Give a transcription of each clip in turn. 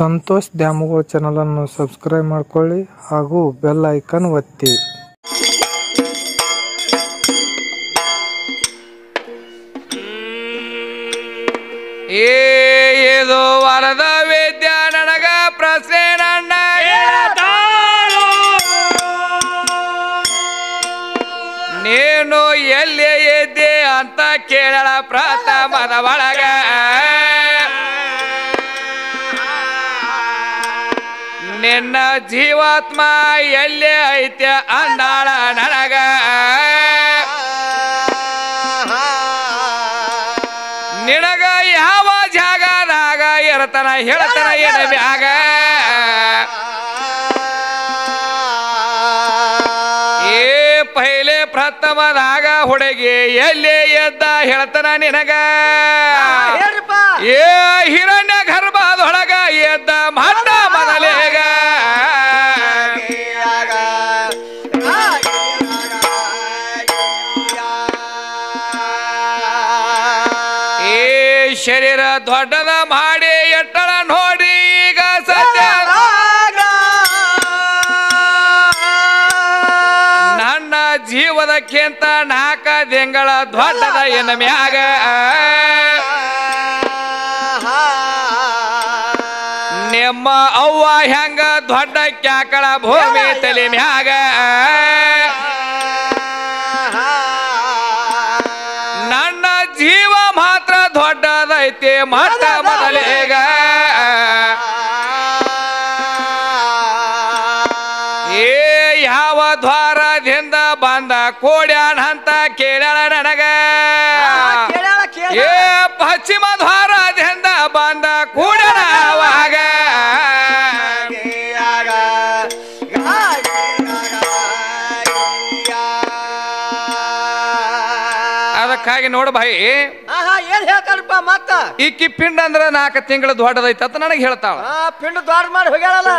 ಸಂತೋಷ್ ದ್ಯಾಮುಗಳ ಚಾನಲನ್ನು ಸಬ್ಸ್ಕ್ರೈಬ್ ಮಾಡಿಕೊಳ್ಳಿ ಹಾಗೂ ಬೆಲ್ ಐಕನ್ ಒತ್ತಿ ಏದೋ ವರದ ವಿದ್ಯಾ ನನಗ ನನ್ನ ನೀನು ಎಲ್ಲಿ ಇದ್ದೆ ಅಂತ ಕೇಳಲ ಪ್ರಥಮದ ಒಳಗ ನಿನ್ನ ಜೀವಾತ್ಮ ಎಲ್ಲಿ ಐತ್ಯ ಅಂದಾಳ ನನಗ ನಿನಗ ಯಾವ ಜಾಗದಾಗ ಇರತನ ಹೇಳ್ತನ ಏನ ಬ್ಯಾಗ ಏ ಪೈಲೆ ಪ್ರಥಮದಾಗ ಹುಡುಗಿ ಎಲ್ಲಿ ಎದ್ದ ಹೇಳ್ತನ ನಿನಗ ಇದಕ್ಕಿಂತ ನಾಕ ದಿಂಗಳ ದೊಡ್ಡದ ಎನ್ನ ಮ್ಯಾಗ ನಿಮ್ಮ ಅವ್ವ ಹೆಂಗ ದೊಡ್ಡ ಕ್ಯಾಕಳ ಭೂಮಿ ತಲೆ ಮ್ಯಾಗ ನನ್ನ ಜೀವ ಮಾತ್ರ ದೊಡ್ಡದೈತಿ ಮಟ್ಟ ಪಶ್ಚಿಮ ದ್ವಾರದಿಂದ ಬಂದ ಕೂಡ ಅದಕ್ಕಾಗಿ ನೋಡು ಭಾಯಿ ಮತ್ತ ಈಕಿ ಪಿಂಡ ಅಂದ್ರ ನಾಲ್ಕು ತಿಂಗಳ ದೊಡ್ಡದೈತ ಅಂತ ನನಗೆ ಹೇಳ್ತಾಳ ಆ ಪಿಂಡ ದೊಡ್ಡ ಮಾಡಿ ಹೋಗ್ಯಾಳಲ್ಲ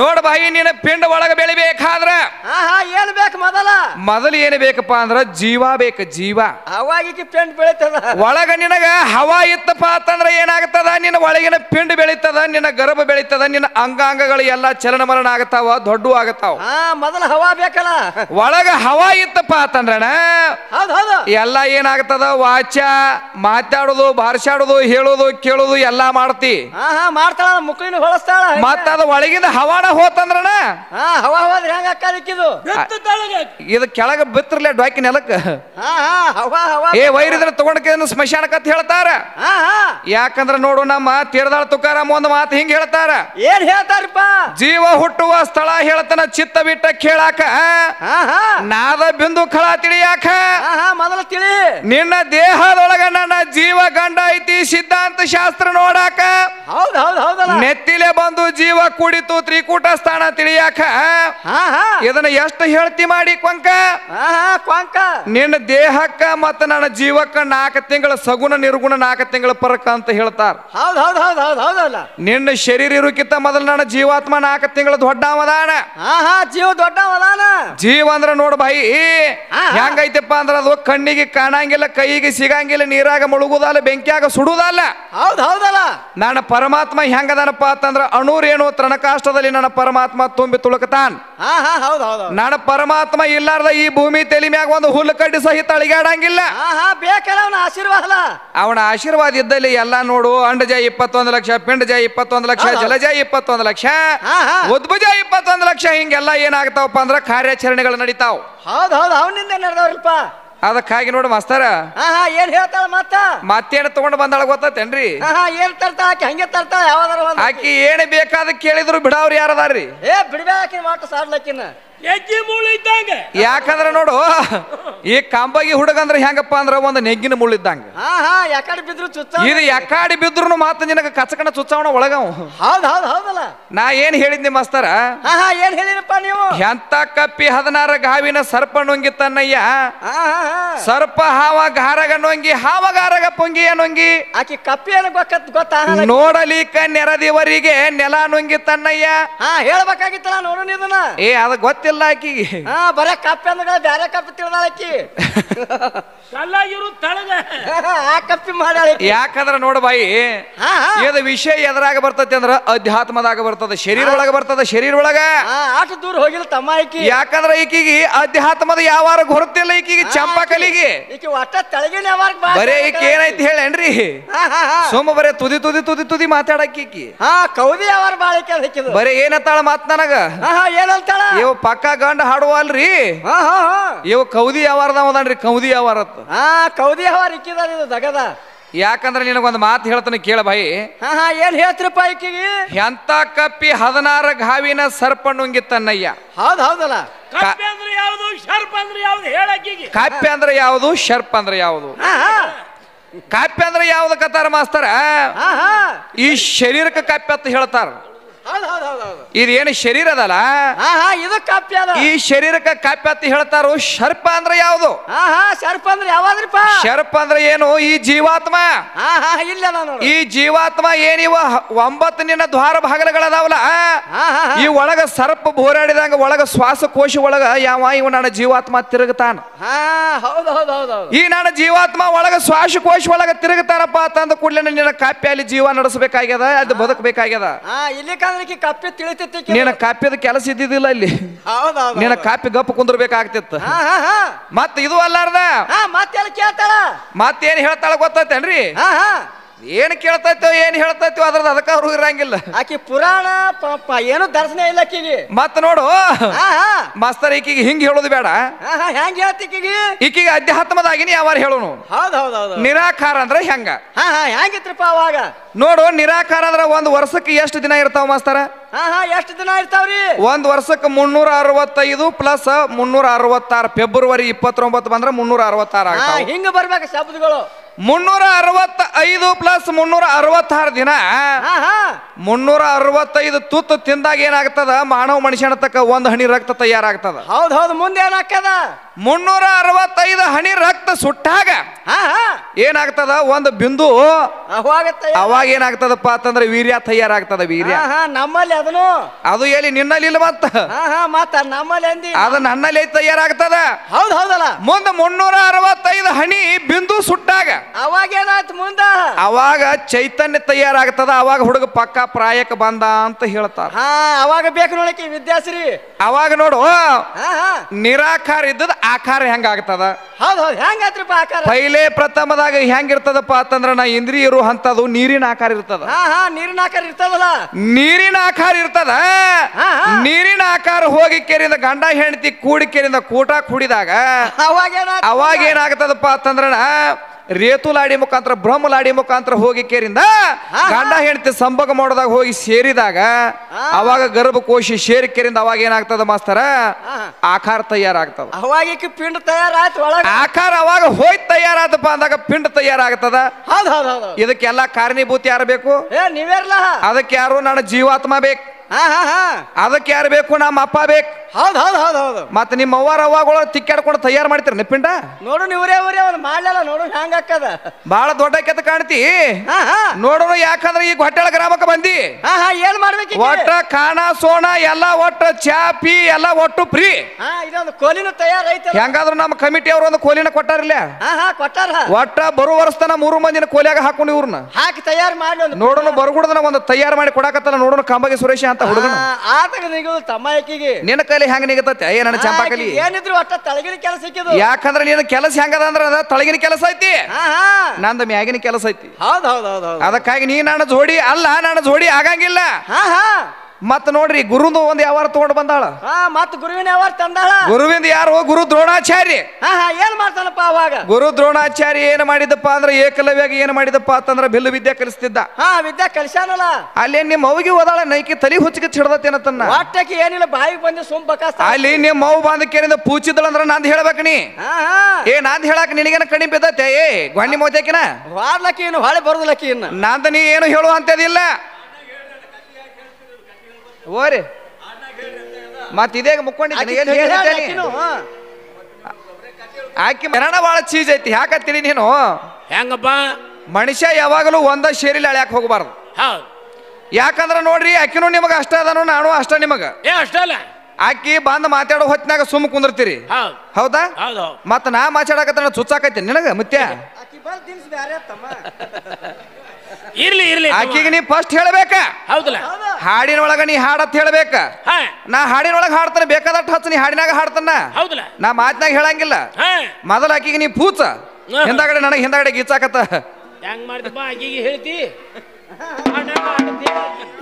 ನೋಡ್ ಬಾಯಿ ನಿನ್ನ ಪಿಂಡ ಒಳಗ ಬೆಳಿಬೇಕಾದ್ರ ಆಹಾ ಏನ್ ಬೇಕು ಮೊದಲ ಮೊದಲು ಏನ್ ಬೇಕಪ್ಪ ಅಂದ್ರ ಜೀವ ಬೇಕ ಜೀವ ಅವಾಗ ಈಕಿ ಪಿಂಡ ಬೆಳಿತದ ಒಳಗ ನಿನಗ ಹವಾ ಇತ್ತಪ್ಪ ಅಂತಂದ್ರ ಏನಾಗ್ತದ ನಿನ್ನ ಒಳಗಿನ ಪಿಂಡ ಬೆಳಿತದ ನಿನ್ನ ಗರ್ಭ ಬೆಳಿತದ ನಿನ್ನ ಅಂಗಾಂಗಗಳು ಎಲ್ಲಾ ಚಲನ ಮರಣ ಆಗ್ತಾವ ದೊಡ್ಡ ಆಗತ್ತಾವ ಹಾ ಮೊದಲ ಹವಾ ಬೇಕಲ್ಲ ಒಳಗ ಹವಾ ಇತ್ತ ಅಂತಂದ್ರಣ ಎಲ್ಲ ಏನಾಗ್ತದ ವಾಚ ಮಾತಾಡೋದು ಬಾರ್ಸಾಡೋದು ಹೇಳೋದು ಕೇಳೋದು ಎಲ್ಲಾ ಮಾಡ್ತಿ ಮಾಡ್ತಾಳ ಹೊಳಸ್ತಾಳ ಮತ್ತ ಅದ ಒಳಗಿಂದ ಹವಾಣ ಹೋತಂದ್ರಣ ಹವಾ ಹೆಂಗ ಇದು ಕೆಳಗ ಬಿತ್ತಿರ್ಲೆ ಡಾಕಿ ನೆಲಕ್ ಏ ವೈರಿದ್ರ ತಗೊಂಡ ಸ್ಮಶಾನ ಕತ್ ಹೇಳ್ತಾರ ಯಾಕಂದ್ರ ನೋಡು ನಮ್ಮ ತೀರದಾಳ ತುಕಾರಾಮ ಒಂದ್ ಮಾತು ಹಿಂಗ್ ಹೇಳ್ತಾರ ಏನ್ ಹೇಳ್ತಾರಪ್ಪ ಜೀವ ಹುಟ್ಟುವ ಸ್ಥಳ ಹೇಳ್ತಾನ ಚಿತ್ತ ಬಿಟ್ಟ ಕೇಳಾಕ ನಾದ ಬಿಂದು ಖಳ ತಿಳಿಯಾಕ ಹಾ ಮೊದಲ ತಿಳಿ ನಿನ್ನ ದೇಹದೊಳಗ ನನ್ನ ಜೀವ ಗಂಡ ಐತಿ ಸಿದ್ಧಾಂತ ಶಾಸ್ತ್ರ ನೋಡಾಕ ನೆತ್ತಿಲೆ ಬಂದು ಜೀವ ಕುಡಿತು ತ್ರಿಕೂಟ ಸ್ಥಾನ ತಿಳಿಯಾಕ ಇದನ್ನ ಎಷ್ಟು ಹೇಳ್ತಿ ಮಾಡಿ ಕ್ವಂಕ ಕ್ವಂಕ ನಿನ್ನ ದೇಹಕ್ಕ ಮತ್ತ ನನ್ನ ಜೀವಕ್ಕ ನಾಲ್ಕು ತಿಂಗಳ ಸಗುಣ ನಿರ್ಗುಣ ನಾಲ್ಕು ತಿಂಗಳ ಪರಕ ಅಂತ ಹೇಳ್ತಾರ ಹೌದಲ್ಲ ನಿನ್ನ ಶರೀರ ಇರುಕಿತ್ತ ಮೊದಲು ನನ್ನ ಜೀವಾತ್ಮ ನಾಲ್ಕು ತಿಂಗಳ ದೊಡ್ಡ ಅವದಾನ ಜೀವ ದೊಡ್ಡ ಅವದಾನ ಜೀವ ಅಂದ್ರ ನೋಡ್ ಬಾಯಿ ಹೆಂಗೈತಪ್ಪ ಅಂದ್ರ ಅದು ಕಣ್ಣಿಗೆ ಕಾಣಂಗಿಲ್ಲ ಕೈಗೆ ಸಿಗಂಗಿಲ್ಲ ನೀರಾಗ ಮುಳುಗುದಲ್ಲ ಬೆಂಕಿಯಾಗ ಸುಡುದಲ್ಲ ಹೌದ್ ಹೌದಲ್ಲ ನನ್ನ ಪರಮಾತ್ಮ ಹೆಂಗದನಪ್ಪ ಅಂತಂದ್ರ ಅಣೂರ್ ಏನು ನನ್ನ ಪರಮಾತ್ಮ ತುಂಬಿ ತುಳುಕತಾನ್ ನನ್ನ ಪರಮಾತ್ಮ ಇಲ್ಲಾರ್ದ ಈ ಭೂಮಿ ತಲೆ ಮ್ಯಾಗ ಒಂದು ಹುಲ್ಲು ಕಡ್ಡಿ ಸಹಿತ ಅಳಿಗಾಡಂಗಿಲ್ಲ ಅವನ ಆಶೀರ್ವಾದ ಅವನ ಆಶೀರ್ವಾದ ಇದ್ದಲ್ಲಿ ಎಲ್ಲ ನೋಡು ಅಂಡಜ ಇಪ್ಪತ್ತೊಂದು ಲಕ್ಷ ಪಿಂಡಜ ಇಪ್ಪತ್ತೊಂದು ಲಕ್ಷ ಜಲಜಯ ಇಪ್ಪತ್ತೊಂದು ಲಕ್ಷ ಉದ್ಭುಜ ಇಪ್ಪತ್ತೊಂದು ಲಕ್ಷ ಹಿಂಗೆಲ್ಲ ಏನಾಗ್ತಾವಪ್ಪ ಅಂದ್ರ ಕಾರ್ಯಾಚರಣೆಗಳು ನಡೀತಾವ್ ಹೌದು ಹೌದು ಅವನಿಂದ ನಡೆದವ್ರಲ್ಪ ಅದಕ್ಕಾಗಿ ನೋಡು ಮಾಸ್ತಾರ ಹಾ ಹಾ ಏನ್ ಹೇಳ್ತಾಳ ಮತ್ತ ಮತ್ತೇನು ತಗೊಂಡು ಬಂದಾಳ ಗೊತ್ತೇನ್ರಿ ಹಾ ಹಾ ಏನ್ ತರ್ತಾಳ ಆಕಿ ಹಂಗೆ ತರ್ತಾಳ ಯಾವ್ದಾರ ಒಂದು ಆಕಿ ಏನು ಬೇಕಾದ ಕೇಳಿದ್ರು ಬಿಡವ್ರು ಯಾರದಾರ್ರಿ ಏ ಬಿಡ್ಬೇಕಿನ ಮಾತು ಸಾರ್ಲಕ್ಕಿನ ನೆಜ್ಜಿ ಇದ್ದಂಗ ಯಾಕಂದ್ರ ನೋಡು ಈ ಕಂಬಗಿ ಹುಡುಗಂದ್ರ ಹೆಂಗಪ್ಪ ಅಂದ್ರೆ ಒಂದು ನೆಗ್ಗಿನ ಮುಳ್ಳು ಇದ್ದಂಗ ಹಾ ಯಾಕಡೆ ಬಿದ್ರು ಚುಚ್ಚ ಇದು ಯಕಾಡಿ ಬಿದ್ರು ಮಾತು ನಿನಗ ಕಚಕಣ ಚುಚ್ಚಾವಣ ಒಳಗ ಹೌದ್ ಹೌದ್ ಹೌದಲ್ಲ ನಾ ಏನ್ ಹೇಳಿದ್ನಿ ಮಸ್ತರ ಹಾ ಏನ್ ಹೇಳಿರಪ್ಪ ನೀವು ಎಂತ ಕಪ್ಪಿ ಹದಿನಾರ ಗಾವಿನ ಸರ್ಪ ನುಂಗಿ ತನ್ನಯ್ಯ ಹಾ ಹಾ, ಸರ್ಪ ಹಾವ ಗಾರಗ ನುಂಗಿ ಹಾವ ಗಾರಗ ಪುಂಗಿಯ ನುಂಗಿ ಆಕಿ ಕಪ್ಪಿ ಗೊತ್ತಾ ಗೊತ್ತ ಗೊತ್ತಾಗಲ್ಲ ನೆರದಿವರಿಗೆ ನೆಲ ನುಂಗಿ ತನ್ನಯ್ಯ ಹಾ ಹೇಳ್ಬೇಕಾಗಿತ್ತಲ್ಲ ನೋಡು ಇದನ್ನ ಏ ಅದ ಗೊತ್ತಿಲ್ಲ ಗೊತ್ತಿಲ್ಲ ಆಕಿಗೆ ಹಾ ಬರೇ ಕಪ್ಪೆ ಅಂದ್ರೆ ಬೇರೆ ಕಪ್ಪೆ ತಿಳಿದಾಳಕಿ ಕಲ್ಲಾಗಿರು ತಳಗ ಆ ಕಪ್ಪಿ ಮಾಡಾಳೆ ಯಾಕಂದ್ರ ನೋಡ ಬಾಯಿ ಇದ ವಿಷಯ ಎದ್ರಾಗ ಬರ್ತತಿ ಅಂದ್ರ ಅಧ್ಯಾತ್ಮದಾಗ ಬರ್ತದ ಶರೀರ ಒಳಗ ಬರ್ತದ ಶರೀರ ಒಳಗ ಆಟ ದೂರ ಹೋಗಿಲ್ಲ ತಮ್ಮ ಆಕಿ ಯಾಕಂದ್ರ ಈಕಿಗೆ ಅಧ್ಯಾತ್ಮದ ಯಾವಾರ ಗೊತ್ತಿಲ್ಲ ಈಕಿಗೆ ಚಂಪಕಲಿಗೆ ಈಕಿ ಒಟ್ಟ ತಳಗಿನ ಯಾವಾಗ ಬರೇ ಈಕಿ ಏನೈತಿ ಹೇಳೇನ್ರಿ ಸೋಮ ಬರೇ ತುದಿ ತುದಿ ತುದಿ ತುದಿ ಮಾತಾಡಕ್ಕಿ ಹಾ ಕೌದಿ ಯಾವಾರ ಬಾಳಿಕೆ ಬರೇ ಏನತ್ತಾಳ ಮಾತ್ ನನಗ ಏನಂತಾಳ ಪಕ್ಕ ಅಕ್ಕ ಗಂಡ ಹಾಡುವಲ್ರಿ ಹಾ ಹಾ ಕೌದಿ ಯಾವಾರದ್ರಿ ಕೌದಿ ಯಾವಾರತ್ ಹಾ ಕೌದಿ ಯಾವಾರ ಇಕ್ಕಿದ ದಗದ ಯಾಕಂದ್ರೆ ನಿನಗೊಂದು ಮಾತು ಹೇಳ್ತಾನೆ ಕೇಳ ಬಾಯಿ ಏನ್ ಹೇಳ್ತಿರಪ್ಪ ಈಕಿಗೆ ಎಂತ ಕಪ್ಪಿ ಹದಿನಾರ ಗಾವಿನ ಸರ್ಪ ನುಂಗಿತ್ತನ್ನಯ್ಯ ಹೌದ್ ಹೌದಲ್ಲ ಕಪ್ಪೆ ಅಂದ್ರೆ ಯಾವ್ದು ಶರ್ಪ್ ಅಂದ್ರೆ ಯಾವ್ದು ಹೇಳಕ್ಕೀಗಿ ಕಪ್ಪೆ ಅಂದ್ರೆ ಯಾವುದು ಶರ್ಪ ಅಂದ್ರೆ ಯಾವುದು ಹಾ ಅಂದ್ರೆ ಯಾವ್ದು ಕತಾರ ಮಾಸ್ತಾರ ಈ ಶರೀರಕ್ಕೆ ಕಪ್ಪೆ ಅಂತ ಹೇಳ್ತಾರ ಇದೇನು ಶರೀರ ಅದಲ್ಲ ಇದು ಕಾಪ್ಯ ಈ ಶರೀರಕ್ಕೆ ಕಾಪ್ಯ ಅಂತ ಹೇಳ್ತಾರೋ ಶರ್ಪ ಅಂದ್ರೆ ಯಾವುದು ಶರ್ಪ ಅಂದ್ರೆ ಯಾವ್ದ್ರಿಪ್ಪ ಶರ್ಪ ಅಂದ್ರೆ ಏನು ಈ ಜೀವಾತ್ಮ ಇಲ್ಲ ಈ ಜೀವಾತ್ಮ ಏನಿವ ಒಂಬತ್ತು ನಿನ್ನ ದ್ವಾರ ಭಾಗಲಗಳದಾವಲ್ಲ ಈ ಒಳಗ ಸರ್ಪ ಬೋರಾಡಿದಂಗ ಒಳಗ ಶ್ವಾಸಕೋಶ ಒಳಗ ಯಾವ ಇವ ನನ್ನ ಜೀವಾತ್ಮ ತಿರುಗತಾನ ಈ ನನ್ನ ಜೀವಾತ್ಮ ಒಳಗ ಶ್ವಾಸಕೋಶ ಒಳಗ ತಿರುಗತಾನಪ್ಪ ತಂದ ಕೂಡಲೇ ನಿನ್ನ ಅಲ್ಲಿ ಜೀವ ನಡೆಸಬೇಕಾಗ್ಯದ ಅದು ಬದುಕಬೇಕಾಗ್ಯದ ಇಲ್ಲಿ ನನಗೆ ಕಪ್ಪೆ ತಿಳಿತೈತಿ ನಿನ್ನ ಕಾಪ್ಯದ ಕೆಲಸ ಇದ್ದಿದ್ದಿಲ್ಲ ಇಲ್ಲಿ ಹೌದೌದು ನಿನ್ನ ಕಾಪಿ ಗಪ್ಪ ಕುಂದಿರ್ಬೇಕಾಗ್ತಿತ್ತು ಹಾ ಹಾ ಹಾ ಮತ್ತೆ ಇದು ಅಲ್ಲಾರ್ದ ಹಾ ಮತ್ತೆ ಕೇಳ್ತಾಳ ಮತ್ತೇನ್ ಹೇಳ್ತಾಳ ಗೊತ್ತೈತೇನ್ರಿ ಹಾ ಹಾ ಏನು ಕೇಳ್ತೈತೋ ಏನು ಹೇಳ್ತೈತೋ ಅದ್ರದ್ದು ಅದಕ್ಕೆ ಅವ್ರು ಇರಂಗಿಲ್ಲ ಆಕಿ ಪುರಾಣ ಪಾಪ ಏನು ದರ್ಶನ ಇಲ್ಲ ಆಕಿಗೆ ಮತ್ ನೋಡು ಮಾಸ್ತರ್ ಈಕಿಗೆ ಹಿಂಗ್ ಹೇಳೋದು ಬೇಡ ಹೆಂಗ್ ಹೇಳ್ತಿಕಿಗೆ ಈಕಿಗೆ ಅಧ್ಯಾತ್ಮದಾಗಿನಿ ಯಾವ ಹೇಳೋನು ಹೌದು ಹೌದು ಹೌದು ನಿರಾಕಾರ ಅಂದ್ರೆ ಹೆಂಗ ಹೆಂಗಿತ್ರಪ್ಪ ಅವಾಗ ನೋಡು ನಿರಾಕಾರ ಅಂದ್ರೆ ಒಂದು ವರ್ಷಕ್ಕೆ ಎಷ್ಟು ದಿನ ಇರ್ತಾವ ಮಾಸ್ತರ ಎಷ್ಟು ದಿನ ಇರ್ತಾವ್ರಿ ಒಂದು ವರ್ಷಕ್ಕೆ ಮುನ್ನೂರ ಅರವತ್ತೈದು ಪ್ಲಸ್ ಮುನ್ನೂರ ಅರವತ್ತಾರು ಫೆಬ್ರವರಿ ಇಪ್ಪತ್ತೊಂಬತ್ತು ಬಂದ್ರೆ ಮುನ್ನೂರ ಅರವತ್ತಾರು ಹಿಂಗ ಬರ್ಬೇಕು ಶಬ್ದಗಳು ಮುನ್ನೂರ ಅರವತ್ತ ಐದು ಪ್ಲಸ್ ಮುನ್ನೂರ ಅರವತ್ತಾರು ದಿನ ಮುನ್ನೂರ ಅರವತ್ತೈದು ತುತ್ತು ತಿಂದಾಗ ಏನಾಗ್ತದ ಮಾನವ ಮನುಷ್ಯನ ತಕ್ಕ ಒಂದು ಹನಿ ರಕ್ತ ತಯಾರಾಗ್ತದ ಹೌದ್ ಹೌದು ಮುಂದೆ ಏನಾಗ್ತದ ಮುನ್ನೂರ ಅರವತ್ತೈದು ಹಣಿ ರಕ್ತ ಸುಟ್ಟಾಗ ಏನಾಗ್ತದ ಒಂದು ಬಿಂದು ಅವಾಗ ಏನಾಗ್ತದಪ್ಪ ಅಂತಂದ್ರೆ ವೀರ್ಯ ತಯಾರಾಗ್ತದ ವೀರ್ಯ ನಮ್ಮಲ್ಲಿ ಅದನು ಅದು ಎಲ್ಲಿ ನಿನ್ನಲ್ಲಿ ಇಲ್ಲ ಮತ್ತ ನಮ್ಮಲ್ಲಿ ಅದು ನನ್ನಲ್ಲಿ ತಯಾರಾಗ್ತದ ಹೌದು ಹೌದಲ್ಲ ಮುಂದೆ ಮುನ್ನೂರ ಅರವತ್ತೈದು ಹಣಿ ಬಿಂದು ಸುಟ್ಟಾಗ ಅವಾಗ ಏನಾಯ್ತು ಮುಂದ ಅವಾಗ ಚೈತನ್ಯ ತಯಾರಾಗ್ತದ ಅವಾಗ ಹುಡುಗ ಪಕ್ಕ ಪ್ರಾಯಕ ಬಂದ ಅಂತ ಹೇಳ್ತಾರ ಅವಾಗ ಬೇಕು ನೋಡಕ್ಕೆ ವಿದ್ಯಾಶ್ರೀ ಅವಾಗ ನೋಡು ನಿರಾಕಾರ ಇದ್ದದ ಆಕಾರ ಹೆಂಗಾಗ್ತದ ಹೌದು ಆಕಾರ ಪೈಲೆ ಪ್ರಥಮದಾಗ ಹೆಂಗಿರ್ತದಪ್ಪ ಅಂತಂದ್ರ ನಾ ಇಂದ್ರಿಯ ಇರೋ ನೀರಿನ ಆಕಾರ ಇರ್ತದ ನೀರಿನ ಆಕಾರ ಇರ್ತದಲ್ಲ ನೀರಿನ ಆಕಾರ ಇರ್ತದ ನೀರಿನ ಆಕಾರ ಹೋಗಿ ಕೇರಿಂದ ಗಂಡ ಹೆಂಡತಿ ಕೂಡಿ ಕೇರಿಂದ ಕೂಟ ಕೂಡಿದಾಗ ಅವಾಗ ಅವಾಗ ಏನಾಗ್ತದಪ್ಪ ಅಂತಂದ್ರ ರೇತು ರೇತುಲಾಡಿ ಮುಖಾಂತರ ಲಾಡಿ ಮುಖಾಂತರ ಹೋಗಿ ಕೇರಿಂದ ಗಂಡ ಹೆಂಡತಿ ಸಂಭೋಗ ಮಾಡೋದಾಗ ಹೋಗಿ ಸೇರಿದಾಗ ಅವಾಗ ಗರ್ಭಕೋಶಿ ಸೇರಿ ಕೇರಿಂದ ಅವಾಗ ಏನಾಗ್ತದ ಮಾಸ್ತರ ಆಕಾರ ತಯಾರಾಗ್ತದ ಅವಾಗ ಪಿಂಡ ತಯಾರಾಯ್ತು ಆಕಾರ ಅವಾಗ ಹೋಯ್ ತಯಾರಾದಪ್ಪ ಅಂದಾಗ ಪಿಂಡ ತಯಾರಾಗ್ತದ ಇದಕ್ಕೆಲ್ಲ ಕಾರಣೀಭೂತಿ ಯಾರು ಬೇಕು ನೀವೇ ಅದಕ್ಕೆ ಯಾರು ನನ್ನ ಜೀವಾತ್ಮ ಬೇಕು ಅದಕ್ಕೆ ಯಾರು ಬೇಕು ನಮ್ಮ ಅಪ್ಪ ಬೇಕು ಮತ್ತೆ ನಿಮ್ಮ ಅವ್ವಾರ ಅವ್ವಾಗಳ ತಿಕ್ಕಾಡ್ಕೊಂಡು ತಯಾರು ಮಾಡ್ತೀರ ನೆಪ್ಪಿಂಡ ನೋಡು ಇವ್ರೇ ಇವ್ರೇ ಅವ್ನು ಮಾಡ್ಲಲ್ಲ ನೋಡು ಹ್ಯಾಂಗ ಹಾಕದ ಬಹಳ ದೊಡ್ಡ ಕೆತ್ತ ಕಾಣ್ತಿ ಹಾ ಹಾ ನೋಡೋಣ ಯಾಕಂದ್ರೆ ಈಗ ಹೊಟ್ಟೆಳ ಗ್ರಾಮಕ್ಕೆ ಬಂದಿ ಏನ್ ಮಾಡ್ಬೇಕು ಒಟ್ಟ ಕಾಣ ಸೋಣ ಎಲ್ಲ ಒಟ್ಟು ಚಾಪಿ ಎಲ್ಲ ಒಟ್ಟು ಫ್ರೀ ಹಾ ಇದೊಂದು ಕೋಲಿನೂ ತಯಾರೈತಲ್ಲ ಹೆಂಗಾದ್ರೂ ನಮ್ಮ ಕಮಿಟಿ ಅವರು ಒಂದು ಕೋಲಿನ ಕೊಟ್ಟಾರಿಲ್ಲ ಹಾ ಹಾ ಕೊಟ್ಟಾರ ಒಟ್ಟ ಬರುವ ವರ್ಷತನ ಮೂರು ಮಂದಿನ ಕೋಲಿಯಾಗ ಹಾಕೊಂಡು ಇವ್ರನ್ನ ಹಾಕಿ ತಯಾರು ಮಾಡಿ ನೋಡೋಣ ಬರ್ಗುಡ್ದನ ಒಂದು ತಯಾರು ಮಾಡಿ ಕೊಡಾಕತ್ತಲ್ಲ ನೋಡೋಣ ಕಂಬಗೆ ಸುರೇಶ ಅಂತ ಹುಡುಗನ ತಮ್ಮ ನಿನ್ನ ತಳಗಿಳಿ ಹ್ಯಾಂಗ ನಿಗತೈತೆ ಏ ನನ್ನ ಚಂಪಾಕಲಿ ಏನಿದ್ರು ಅಷ್ಟ ತಳಗಿನ ಕೆಲಸ ಯಾಕಂದ್ರೆ ನೀನು ಕೆಲಸ ಹೆಂಗದ ಅಂದ್ರೆ ಅದ ತಳಗಿನ ಕೆಲಸ ಐತಿ ನಂದ ಮ್ಯಾಗಿನ ಕೆಲಸ ಐತಿ ಹೌದು ಹೌದು ಹೌದು ಅದಕ್ಕಾಗಿ ನೀ ನನ್ನ ಜೋಡಿ ಅಲ್ಲ ನನ್ನ ಜೋಡಿ ಆಗಂಗಿಲ್ಲ ಹಾ ಹಾ ಮತ್ ನೋಡ್ರಿ ಗುರುದು ಒಂದ್ ಯಾವಾರ ತಗೊಂಡ್ ಬಂದಾಳ ಹಾ ಮತ್ ಗುರುವಿನ ಯಾವಾರ ತಂದಾಳ ಗುರುವಿಂದ ಯಾರು ಗುರು ದ್ರೋಣಾಚಾರ್ಯ ಹಾ ಏನ್ ಮಾಡ್ತಾನಪ್ಪ ಅವಾಗ ಗುರು ದ್ರೋಣಾಚಾರ್ಯ ಏನ್ ಮಾಡಿದಪ್ಪ ಅಂದ್ರೆ ಏಕಲವ್ಯಾಗಿ ಏನ್ ಮಾಡಿದಪ್ಪ ಅಂತಂದ್ರ ಬಿಲ್ಲು ವಿದ್ಯೆ ಕಲಿಸ್ತಿದ್ದ ವಿದ್ಯೆ ಕಲಿಸಾನಲ್ಲ ಅಲ್ಲಿ ನಿಮ್ ಅವ್ಗೆ ಓದಾಳ ನೈಕಿ ತಲೆ ಹುಚ್ಚಿಗೆ ಚಿಡದತ್ತೇನ ತನ್ನ ಏನಿಲ್ಲ ಬಾಯಿಗೆ ಬಂದು ಸುಮ್ ಅಲ್ಲಿ ನಿಮ್ ಅವ್ ಬಂದ ಕೇರಿಂದ ಪೂಚಿದಳ ಅಂದ್ರ ನಾಂದ್ ಹೇಳ್ಬೇಕು ನೀ ಏ ನಾಂದ್ ಹೇಳಕ್ ನಿನಗೇನ ಕಣಿ ಬಿದ್ದತ್ತೆ ಏ ಗ್ವಾಂಡಿ ಮೋದ್ಯಾಕಿನ ವಾರ್ಲಕ್ಕಿ ಏನು ಇನ್ನ ನಾಂದ ನೀ ಏನು ಹೇಳುವಂತದಿಲ್ಲ ಓರಿ ಮತ್ತೆ ಇದೇ ಮುಕ್ಕೊಂಡಿದ್ದೀನಿ ಆಕಿ ಮರಣ ಭಾಳ ಚೀಸ್ ಐತಿ ಯಾಕತ್ತೀರಿ ನೀನು ಹೆಂಗಪ್ಪ ಮನುಷ್ಯ ಯಾವಾಗಲೂ ಒಂದ ಶೇರಿಲಿ ಅಳ್ಯಾಕೆ ಹೋಗಬಾರ್ದು ಹೌದು ಯಾಕಂದ್ರೆ ನೋಡ್ರಿ ಆಕಿನೂ ನಿಮಗೆ ಅಷ್ಟ ಅದನು ನಾನು ಅಷ್ಟ ನಿಮಗ ಏ ಅಷ್ಟಲ್ಲ ಆಕಿ ಬಂದ್ ಮಾತಾಡೋ ಹೊತ್ತಿನಾಗ ಸುಮ್ ಕುಂದಿರ್ತೀರಿ ಹೌದಾ ಮತ್ತ ನಾ ಮಾತಾಡಕತ್ತ ಚುಚ್ಚಾಕೈತಿ ನಿನಗ ಮತ್ತೆ ಇರ್ಲಿ ಇರ್ಲಿ ಆಕಿಗೆ ನೀ ಫಸ್ಟ್ ಹೇಳಬೇಕಾ ಹೌದಲ್ಲ ಹಾಡಿನೊಳಗ ನೀ ಹಾಡತ್ ಹೇಳ್ಬೇಕ ನಾ ಹಾಡಿನ ಒಳಗ ಹಾಡ್ತಾನೆ ಬೇಕಾದಟ್ಟು ಹಚ್ಚ ನೀ ಹಾಡಿನಾಗ ಹಾಡ್ತಾನ ನಾ ಮಾತಿನಾಗ ಹೇಳಂಗಿಲ್ಲ ಮೊದಲ ಆಕಿಗೆ ನೀ ಪೂಚ ಹ್ಮ್. ಹಿಂದಾಗಡೆ ನನಗೆ ಹಿಂದಾಗಡೆ ಗೀಚಾಕತ್ತ ಹೆಂಗ್ ಆಕಿಗೆ ಹೇಳ್ತಿ